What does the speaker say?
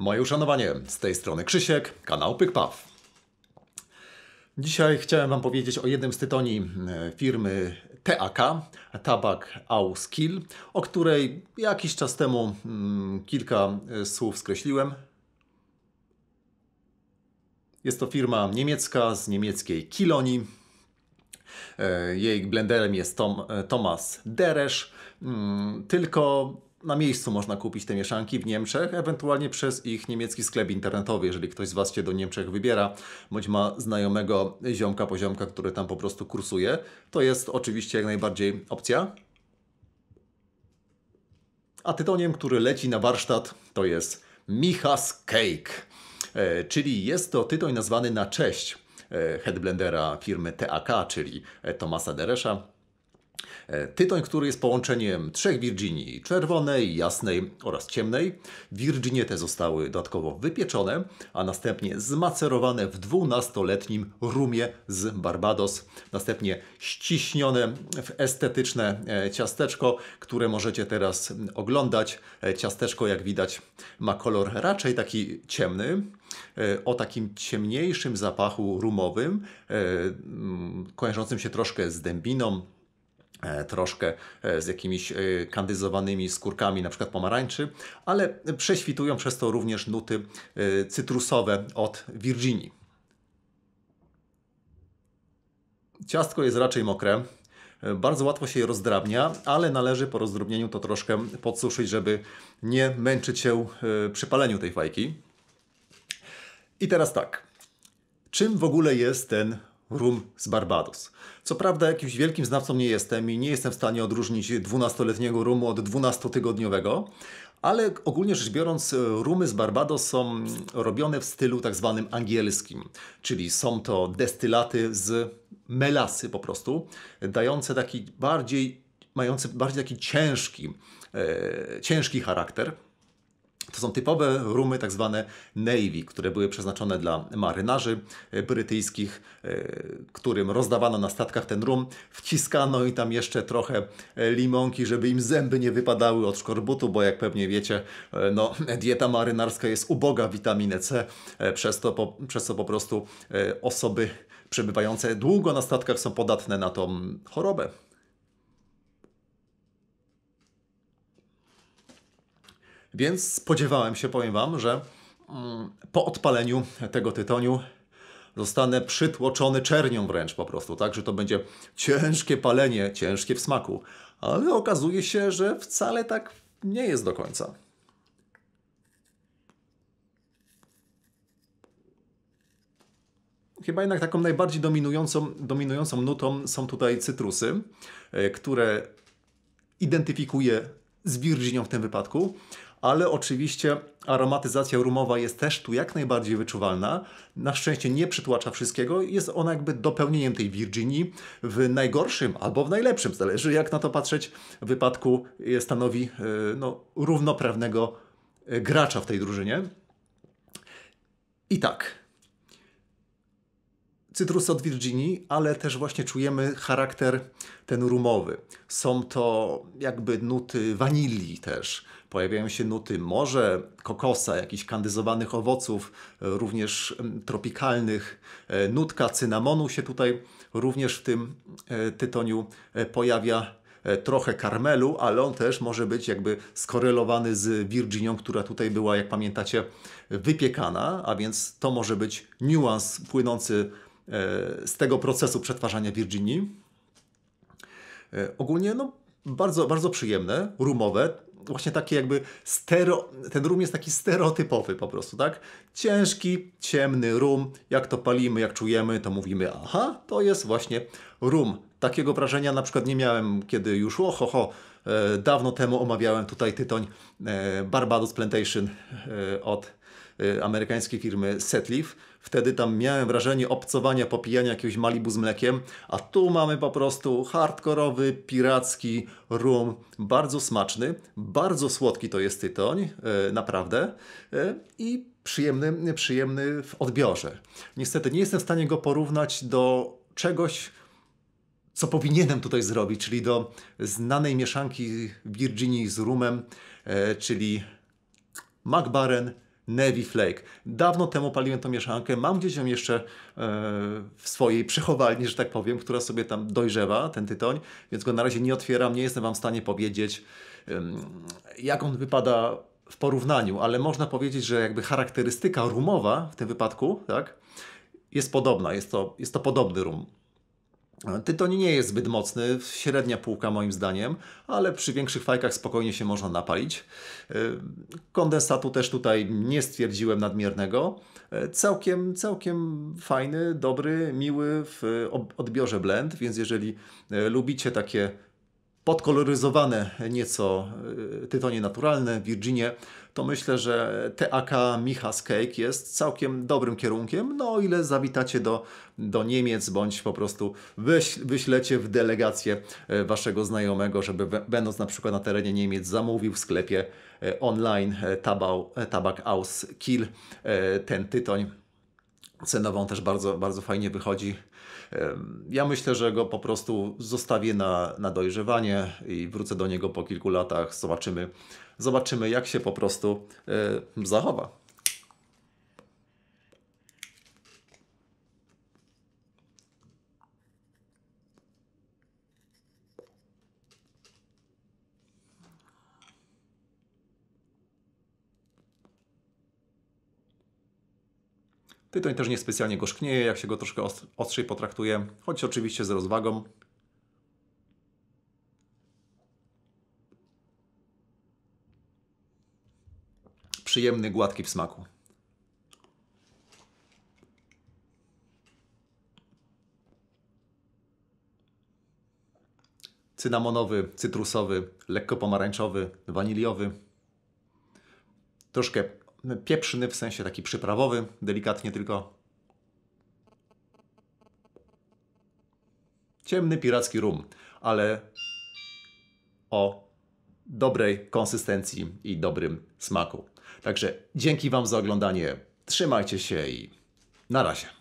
Moje uszanowanie, z tej strony Krzysiek, kanał PykPaw. Dzisiaj chciałem Wam powiedzieć o jednym z tytoni e, firmy TAK, Tabak Aus Kill, o której jakiś czas temu mm, kilka e, słów skreśliłem. Jest to firma niemiecka z niemieckiej Kiloni. E, jej blenderem jest Tom, Thomas Deresz. Mm, tylko na miejscu można kupić te mieszanki w Niemczech, ewentualnie przez ich niemiecki sklep internetowy, jeżeli ktoś z Was się do Niemczech wybiera, bądź ma znajomego ziomka poziomka, który tam po prostu kursuje. To jest oczywiście jak najbardziej opcja. A tytoniem, który leci na warsztat, to jest Michas Cake, e, czyli jest to tytoń nazwany na cześć e, headblendera firmy TAK, czyli e, Tomasa Deresza Tytoń, który jest połączeniem trzech Virginii, czerwonej, jasnej oraz ciemnej. Virginie te zostały dodatkowo wypieczone, a następnie zmacerowane w 12-letnim rumie z Barbados. Następnie ściśnione w estetyczne e, ciasteczko, które możecie teraz oglądać. E, ciasteczko, jak widać, ma kolor raczej taki ciemny, e, o takim ciemniejszym zapachu rumowym, kojarzącym się troszkę z dębiną, E, troszkę e, z jakimiś e, kandyzowanymi skórkami, na przykład pomarańczy, ale prześwitują przez to również nuty cytrusowe od Virginii. Ciastko jest raczej mokre, bardzo łatwo się je rozdrabnia, ale należy po rozdrobnieniu to troszkę podsuszyć, żeby nie męczyć się przy paleniu tej fajki. I teraz tak. Czym w ogóle jest ten rum z Barbados. Co prawda jakimś wielkim znawcą nie jestem i nie jestem w stanie odróżnić 12-letniego rumu od 12-tygodniowego, ale ogólnie rzecz biorąc, rumy z Barbados są robione w stylu tak zwanym angielskim, czyli są to destylaty z melasy po prostu, dające taki bardziej, mający bardziej taki ciężki, e, ciężki charakter. To są typowe rumy, tak zwane Navy, które były przeznaczone dla marynarzy e, brytyjskich, e, którym rozdawano na statkach ten rum, wciskano i tam jeszcze trochę e, limonki, żeby im zęby nie wypadały od szkorbutu, bo jak pewnie wiecie, no, dieta marynarska jest uboga w witaminę C, przez to po, przez to po prostu osoby przebywające długo na statkach są podatne na tą chorobę. Więc spodziewałem się, powiem Wam, że mm, po odpaleniu tego tytoniu zostanę przytłoczony czernią wręcz po prostu, tak? Że to będzie ciężkie palenie, ciężkie w smaku. Ale okazuje się, że wcale tak nie jest do końca. Chyba jednak taką najbardziej dominującą, dominującą nutą są tutaj cytrusy, e, które identyfikuję z Virginią w tym wypadku, ale oczywiście aromatyzacja rumowa jest też tu jak najbardziej wyczuwalna. Na szczęście nie przytłacza wszystkiego, jest ona jakby dopełnieniem tej Virginii w najgorszym albo w najlepszym, zależy jak na to patrzeć, wypadku e, stanowi e, no, równoprawnego e, gracza w tej drużynie. I tak, cytrus od Virginii, ale też właśnie czujemy charakter ten rumowy. Są to jakby nuty wanilii też. Pojawiają się nuty morze, kokosa, jakichś kandyzowanych owoców, również mm, tropikalnych. E, nutka cynamonu się tutaj również w tym e, tytoniu e, pojawia trochę karmelu, ale on też może być jakby skorelowany z Virginią, która tutaj była, jak pamiętacie, wypiekana, a więc to może być niuans płynący E, z tego procesu przetwarzania Virginii. E, ogólnie no, bardzo, bardzo przyjemne, rumowe, właśnie takie jakby stero, ten rum jest taki stereotypowy po prostu, tak? Ciężki, ciemny rum, jak to palimy, jak czujemy, to mówimy, aha, to jest właśnie rum. Takiego wrażenia na przykład nie miałem, kiedy już, oho, ho, e, dawno temu omawiałem tutaj tytoń e, Barbados Plantation e, od e, amerykańskiej firmy Setleaf Wtedy tam miałem wrażenie obcowania po pijaniu jakiegoś Malibu z mlekiem, a tu mamy po prostu hardkorowy, piracki rum, bardzo smaczny, bardzo słodki to jest tytoń, e, naprawdę. E, I przyjemny, przyjemny w odbiorze. Niestety nie jestem w stanie go porównać do czegoś, co powinienem tutaj zrobić, czyli do znanej mieszanki Virginii z rumem, e, czyli McBaren Navy Flake. Dawno temu paliłem tą mieszankę, mam gdzieś ją jeszcze e, w swojej przechowalni, że tak powiem, która sobie tam dojrzewa, ten tytoń, więc go na razie nie otwieram, nie jestem Wam w stanie powiedzieć, e, jak on wypada w porównaniu, ale można powiedzieć, że jakby charakterystyka rumowa w tym wypadku, tak, jest podobna, jest to, jest to podobny rum. Tytoń nie jest zbyt mocny, średnia półka moim zdaniem, ale przy większych fajkach spokojnie się można napalić. Y, kondensatu też tutaj nie stwierdziłem nadmiernego. Y, całkiem, całkiem fajny, dobry, miły w odbiorze blend, więc jeżeli y, lubicie takie podkoloryzowane nieco y, tytonie naturalne, Virginie, to myślę, że TAK Michas Cake jest całkiem dobrym kierunkiem, no o ile zawitacie do, do Niemiec, bądź po prostu wyś, wyślecie w delegację e, waszego znajomego, żeby będąc na przykład na terenie Niemiec zamówił w sklepie e, online e, Tabak Aus Kiel ten tytoń cenową też bardzo, bardzo fajnie wychodzi. Ja myślę, że go po prostu zostawię na, na dojrzewanie i wrócę do niego po kilku latach. Zobaczymy, zobaczymy jak się po prostu e, zachowa. Tytoń też niespecjalnie gorzknieje, jak się go troszkę ostrzej potraktuje, choć oczywiście z rozwagą. Przyjemny, gładki w smaku. cynamonowy, cytrusowy, lekko pomarańczowy, waniliowy. Troszkę Pieprzyny w sensie taki przyprawowy, delikatnie tylko. Ciemny piracki rum, ale o dobrej konsystencji i dobrym smaku. Także dzięki Wam za oglądanie. Trzymajcie się i na razie.